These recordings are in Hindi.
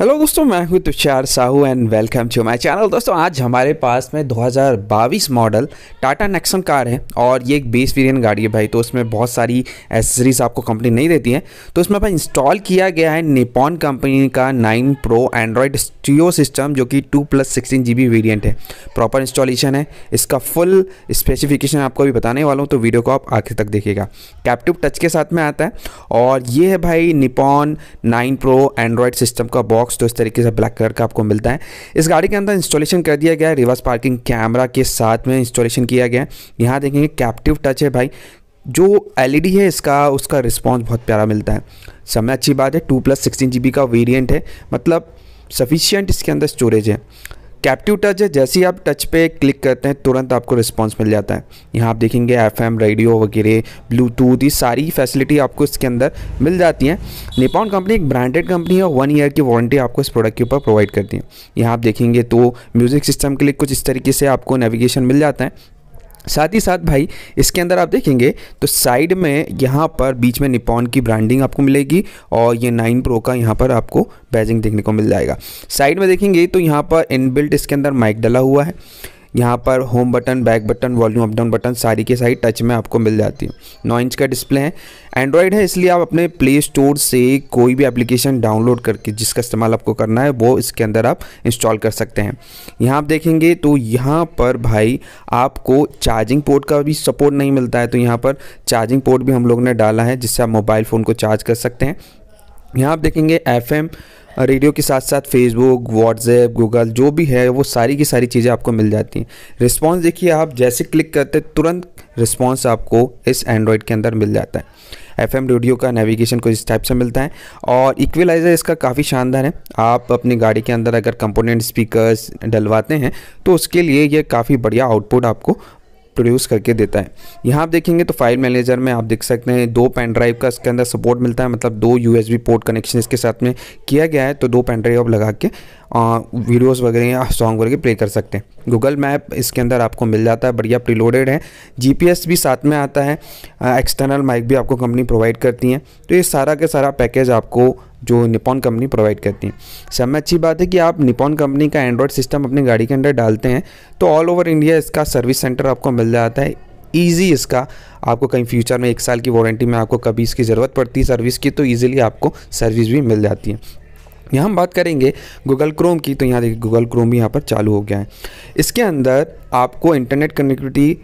हेलो दोस्तों मैं हूं Tushar Sahu and welcome to my channel दोस्तों आज हमारे पास में 2022 मॉडल टाटा नेक्सन कार है और ये एक बेस वेरियंट गाड़ी है भाई तो उसमें बहुत सारी एसेसरीज आपको कंपनी नहीं देती है तो इसमें भाई इंस्टॉल किया गया है निपॉन कंपनी का 9 प्रो एंड्रॉयड स्टीओ सिस्टम जो कि two plus sixteen G variant है प्रॉपर इंस्टॉलेशन है इसका फुल स्पेसिफिकेशन आपको अभी बताने वाला हूँ तो वीडियो को आप आखिर तक देखिएगा कैप्टिव टच के साथ में आता है और ये है भाई Nippon nine pro Android system का बॉक्स बॉक्स तो इस तरीके से ब्लैक कलर का आपको मिलता है इस गाड़ी के अंदर इंस्टॉलेशन कर दिया गया है रिवर्स पार्किंग कैमरा के साथ में इंस्टॉलेशन किया गया है यहाँ देखेंगे कैप्टिव टच है भाई जो एल है इसका उसका रिस्पॉन्स बहुत प्यारा मिलता है समय अच्छी बात है टू प्लस सिक्सटीन का वेरियंट है मतलब सफिशियंट इसके अंदर स्टोरेज है कैप्टिव टच है जैसे ही आप टच पे क्लिक करते हैं तुरंत आपको रिस्पॉन्स मिल जाता है यहाँ आप देखेंगे एफ रेडियो वगैरह ब्लूटूथ ये सारी फैसिलिटी आपको इसके अंदर मिल जाती हैं निपॉन कंपनी एक ब्रांडेड कंपनी है वन ईयर की वारंटी आपको इस प्रोडक्ट के ऊपर प्रोवाइड करती है यहाँ आप देखेंगे तो म्यूज़िक सिस्टम के लिए कुछ इस तरीके से आपको नेविगेशन मिल जाता है साथ ही साथ भाई इसके अंदर आप देखेंगे तो साइड में यहाँ पर बीच में निपॉन की ब्रांडिंग आपको मिलेगी और ये नाइन प्रो का यहाँ पर आपको बैजिंग देखने को मिल जाएगा साइड में देखेंगे तो यहाँ पर इनबिल्ट इसके अंदर माइक डला हुआ है यहाँ पर home button back button volume up down button सारी के सारी टच में आपको मिल जाती है नौ इंच का डिस्प्ले है एंड्रॉयड है इसलिए आप अपने प्ले स्टोर से कोई भी एप्लीकेशन डाउनलोड करके जिसका इस्तेमाल आपको करना है वो इसके अंदर आप इंस्टॉल कर सकते हैं यहाँ आप देखेंगे तो यहाँ पर भाई आपको चार्जिंग पोर्ट का भी सपोर्ट नहीं मिलता है तो यहाँ पर चार्जिंग पोर्ट भी हम लोग ने डाला है जिससे आप मोबाइल फ़ोन को चार्ज कर सकते हैं यहाँ आप देखेंगे एफ रेडियो के साथ साथ फेसबुक व्हाट्सएप गूगल जो भी है वो सारी की सारी चीज़ें आपको मिल जाती हैं रिस्पॉन्स देखिए आप जैसे क्लिक करते तुरंत रिस्पॉन्स आपको इस एंड्रॉयड के अंदर मिल जाता है एफ एम रेडियो का नेविगेशन कुछ इस टाइप से मिलता है और इक्वलाइज़र इसका काफ़ी शानदार है आप अपनी गाड़ी के अंदर अगर कंपोनेंट स्पीकर्स डलवाते हैं तो उसके लिए ये काफ़ी बढ़िया आउटपुट आपको प्रोड्यूस करके देता है यहाँ आप देखेंगे तो फाइल मैनेजर में आप देख सकते हैं दो पेन ड्राइव का इसके अंदर सपोर्ट मिलता है मतलब दो यू पोर्ट कनेक्शन इसके साथ में किया गया है तो दो पेन ड्राइव लगा के वीडियोस वगैरह या सॉन्ग वगैरह प्ले कर सकते हैं गूगल मैप इसके अंदर आपको मिल जाता है बढ़िया प्रीलोडेड है जीपीएस भी साथ में आता है एक्सटर्नल माइक भी आपको कंपनी प्रोवाइड करती है तो ये सारा के सारा पैकेज आपको जो निपॉन कंपनी प्रोवाइड करती है सब में अच्छी बात है कि आप निपॉन कंपनी का एंड्रॉयड सिस्टम अपनी गाड़ी के अंदर डालते हैं तो ऑल ओवर इंडिया इसका सर्विस सेंटर आपको मिल जाता है ईजी इसका आपको कहीं फ्यूचर में एक साल की वारंटी में आपको कभी इसकी ज़रूरत पड़ती है सर्विस की तो ईजिली आपको सर्विस भी मिल जाती है यहाँ हम बात करेंगे गूगल क्रोम की तो यहाँ देखिए गूगल क्रोम भी यहाँ पर चालू हो गया है इसके अंदर आपको इंटरनेट कनेक्टिविटी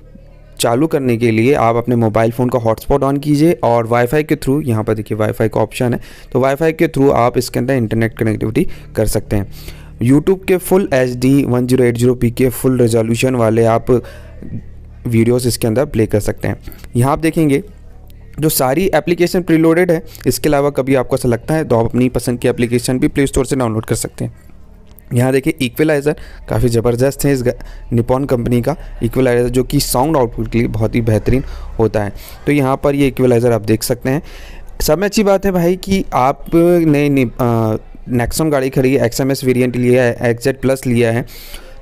चालू करने के लिए आप अपने मोबाइल फ़ोन का हॉटस्पॉट ऑन कीजिए और वाईफाई के थ्रू यहाँ पर देखिए वाईफाई का ऑप्शन है तो वाईफाई के थ्रू आप इसके अंदर इंटरनेट कनेक्टिविटी कर सकते हैं यूट्यूब के full H D one zero eight zero P के फुल रेजोल्यूशन वाले आप वीडियोस इसके अंदर प्ले कर सकते हैं यहाँ आप देखेंगे जो सारी एप्लीकेशन प्रीलोडेड है इसके अलावा कभी आपको ऐसा लगता है तो आप अपनी पसंद की एप्लीकेशन भी प्ले स्टोर से डाउनलोड कर सकते हैं यहाँ देखिए इक्वलाइज़र काफ़ी ज़बरदस्त है इस निपॉन कंपनी का इक्वलाइज़र जो कि साउंड आउटपुट के लिए बहुत ही बेहतरीन होता है तो यहाँ पर ये इक्वलाइज़र आप देख सकते हैं सब में अच्छी बात है भाई कि आपने नेक्सम गाड़ी खरीदी एक्स एम एस वेरियंट लिया है एक्जेट प्लस लिया है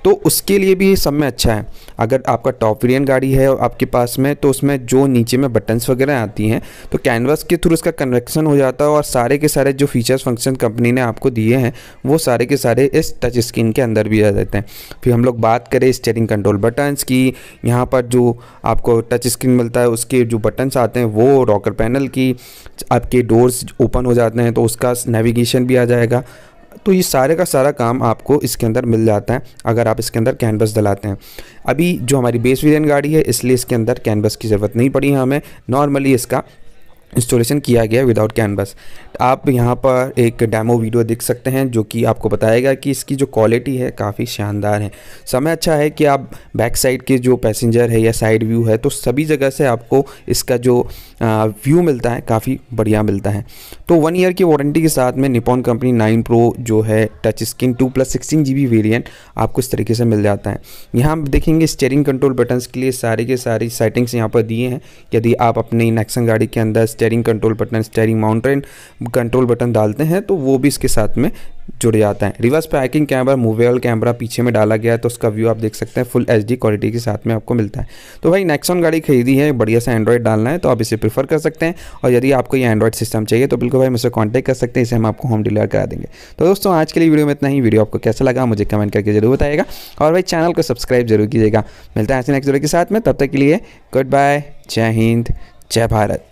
तो उसके लिए भी ये सब में अच्छा है अगर आपका टॉप वेरियन गाड़ी है आपके पास में तो उसमें जो नीचे में बटन्स वगैरह आती हैं तो कैनवास के थ्रू उसका कन्वेक्शन हो जाता है और सारे के सारे जो फीचर्स फंक्शन कंपनी ने आपको दिए हैं वो सारे के सारे इस टच स्क्रीन के अंदर भी आ जाते हैं फिर हम लोग बात करें स्टेयरिंग कंट्रोल बटन्स की यहाँ पर जो आपको टच स्क्रीन मिलता है उसके जो बटन्स आते हैं वो रॉकर पैनल की आपके डोर्स ओपन हो जाते हैं तो उसका नेविगेशन भी आ जाएगा तो ये सारे का सारा काम आपको इसके अंदर मिल जाता है अगर आप इसके अंदर कैनवस डलाते हैं अभी जो हमारी बेस विजन गाड़ी है इसलिए इसके अंदर कैनवस की ज़रूरत नहीं पड़ी है हमें नॉर्मली इसका इंस्टॉलेशन किया गया विदाउट कैनवास आप यहाँ पर एक डेमो वीडियो देख सकते हैं जो कि आपको बताएगा कि इसकी जो क्वालिटी है काफ़ी शानदार है समय अच्छा है कि आप बैक साइड के जो पैसेंजर है या साइड व्यू है तो सभी जगह से आपको इसका जो व्यू मिलता है काफ़ी बढ़िया मिलता है तो वन ईयर की वारंटी के साथ में निपॉन कंपनी नाइन प्रो जो है touch screen two plus sixteen G variant आपको इस तरीके से मिल जाता है यहाँ आप देखेंगे स्टेयरिंग कंट्रोल बटन्स के लिए सारे के सारी सेटिंग्स यहाँ पर दिए हैं यदि आप अपनी नेक्सन गाड़ी के अंदर steering control button steering mountain control button डालते हैं तो वो भी इसके साथ में जुड़ जाता है reverse parking camera movable camera पीछे में डाला गया है तो उसका व्यू आप देख सकते हैं फुल एच क्वालिटी के साथ में आपको मिलता है तो भाई नेक्सॉन गाड़ी खरीदी है बढ़िया सा एंड्रॉइड डालना है तो आप इसे प्रीफर कर सकते हैं और यदि आपको ये एंड्रॉइड सिस्टम चाहिए तो बिल्कुल भाई मुझसे कॉन्टैक्ट कर सकते हैं इसे हम आपको होम डिलीवर करा देंगे तो दोस्तों आज के लिए वीडियो में इतना ही वीडियो आपको कैसा लगा मुझे कमेंट करके जरूर बताएगा और भाई चैनल को सब्सक्राइब जरूर कीजिएगा मिलता है ऐसे नेक्स्ट वीडियो के साथ में तब तक के लिए गुड बाय जय हिंद जय भारत